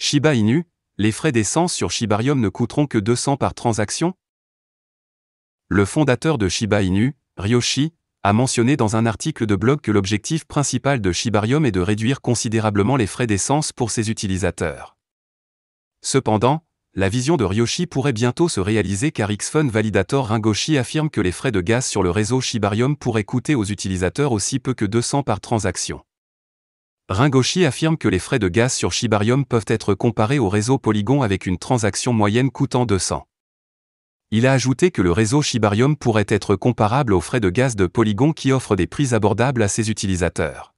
Shiba Inu, les frais d'essence sur Shibarium ne coûteront que 200 par transaction Le fondateur de Shiba Inu, Ryoshi, a mentionné dans un article de blog que l'objectif principal de Shibarium est de réduire considérablement les frais d'essence pour ses utilisateurs. Cependant, la vision de Ryoshi pourrait bientôt se réaliser car Xfun Validator Ringoshi affirme que les frais de gaz sur le réseau Shibarium pourraient coûter aux utilisateurs aussi peu que 200 par transaction. Ringoshi affirme que les frais de gaz sur Shibarium peuvent être comparés au réseau Polygon avec une transaction moyenne coûtant 200. Il a ajouté que le réseau Shibarium pourrait être comparable aux frais de gaz de Polygon qui offre des prix abordables à ses utilisateurs.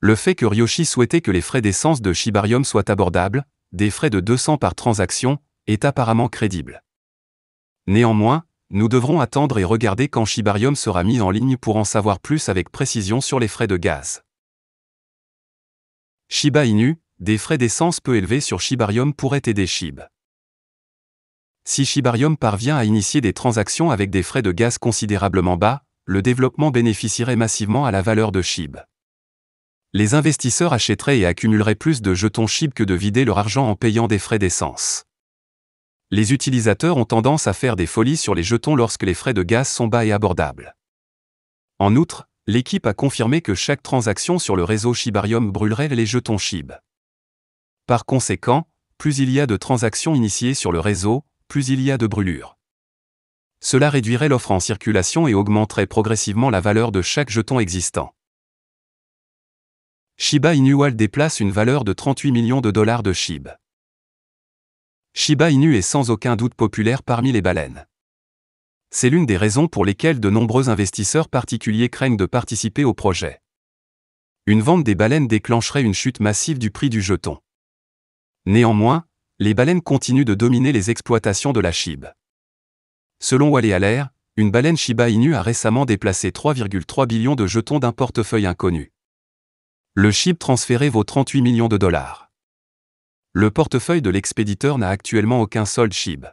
Le fait que Ryoshi souhaitait que les frais d'essence de Shibarium soient abordables, des frais de 200 par transaction, est apparemment crédible. Néanmoins, nous devrons attendre et regarder quand Shibarium sera mis en ligne pour en savoir plus avec précision sur les frais de gaz. Shiba Inu, des frais d'essence peu élevés sur Shibarium pourraient aider Shib. Si Shibarium parvient à initier des transactions avec des frais de gaz considérablement bas, le développement bénéficierait massivement à la valeur de SHIB. Les investisseurs achèteraient et accumuleraient plus de jetons SHIB que de vider leur argent en payant des frais d'essence. Les utilisateurs ont tendance à faire des folies sur les jetons lorsque les frais de gaz sont bas et abordables. En outre, l'équipe a confirmé que chaque transaction sur le réseau Shibarium brûlerait les jetons SHIB. Par conséquent, plus il y a de transactions initiées sur le réseau, plus il y a de brûlures. Cela réduirait l'offre en circulation et augmenterait progressivement la valeur de chaque jeton existant. Shiba Inu déplace une valeur de 38 millions de dollars de SHIB. Shiba Inu est sans aucun doute populaire parmi les baleines. C'est l'une des raisons pour lesquelles de nombreux investisseurs particuliers craignent de participer au projet. Une vente des baleines déclencherait une chute massive du prix du jeton. Néanmoins, les baleines continuent de dominer les exploitations de la Chib. Selon Wally Aller, une baleine Shiba Inu a récemment déplacé 3,3 billions de jetons d'un portefeuille inconnu. Le Chib transféré vaut 38 millions de dollars. Le portefeuille de l'expéditeur n'a actuellement aucun solde chib.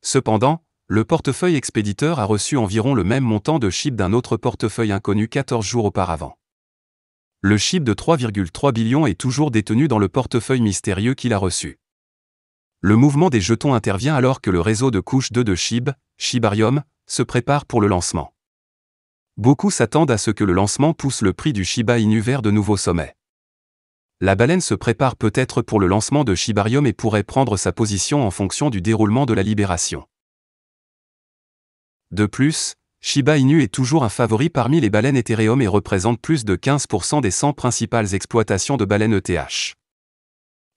Cependant, le portefeuille expéditeur a reçu environ le même montant de SHIB d'un autre portefeuille inconnu 14 jours auparavant. Le chip de 3,3 billions est toujours détenu dans le portefeuille mystérieux qu'il a reçu. Le mouvement des jetons intervient alors que le réseau de couches 2 de SHIB, Shibarium, se prépare pour le lancement. Beaucoup s'attendent à ce que le lancement pousse le prix du Shiba Inu vers de nouveaux sommets. La baleine se prépare peut-être pour le lancement de Shibarium et pourrait prendre sa position en fonction du déroulement de la libération. De plus, Shiba Inu est toujours un favori parmi les baleines Ethereum et représente plus de 15% des 100 principales exploitations de baleines ETH.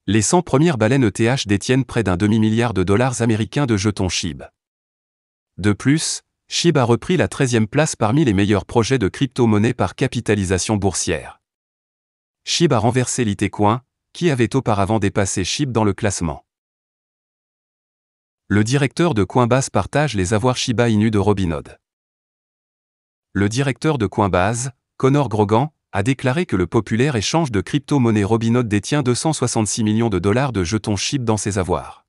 Les 100 premières baleines ETH détiennent près d'un demi-milliard de dollars américains de jetons SHIB. De plus, SHIB a repris la 13e place parmi les meilleurs projets de crypto-monnaie par capitalisation boursière. SHIB a renversé l'ITECOIN, qui avait auparavant dépassé SHIB dans le classement. Le directeur de Coinbase partage les avoirs Shiba Inu de Robinhood. Le directeur de Coinbase, Connor Grogan, a déclaré que le populaire échange de crypto-monnaies Robinhood détient 266 millions de dollars de jetons SHIB dans ses avoirs.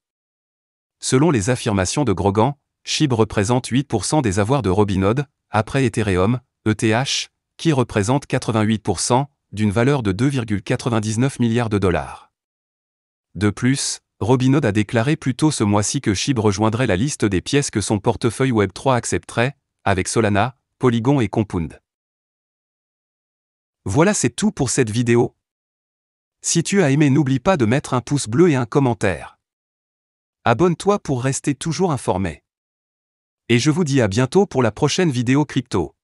Selon les affirmations de Grogan, SHIB représente 8% des avoirs de Robinhood, après Ethereum, ETH, qui représente 88%, d'une valeur de 2,99 milliards de dollars. De plus, Robinode a déclaré plus tôt ce mois-ci que SHIB rejoindrait la liste des pièces que son portefeuille Web3 accepterait, avec Solana, Polygon et Compound. Voilà c'est tout pour cette vidéo. Si tu as aimé n'oublie pas de mettre un pouce bleu et un commentaire. Abonne-toi pour rester toujours informé. Et je vous dis à bientôt pour la prochaine vidéo crypto.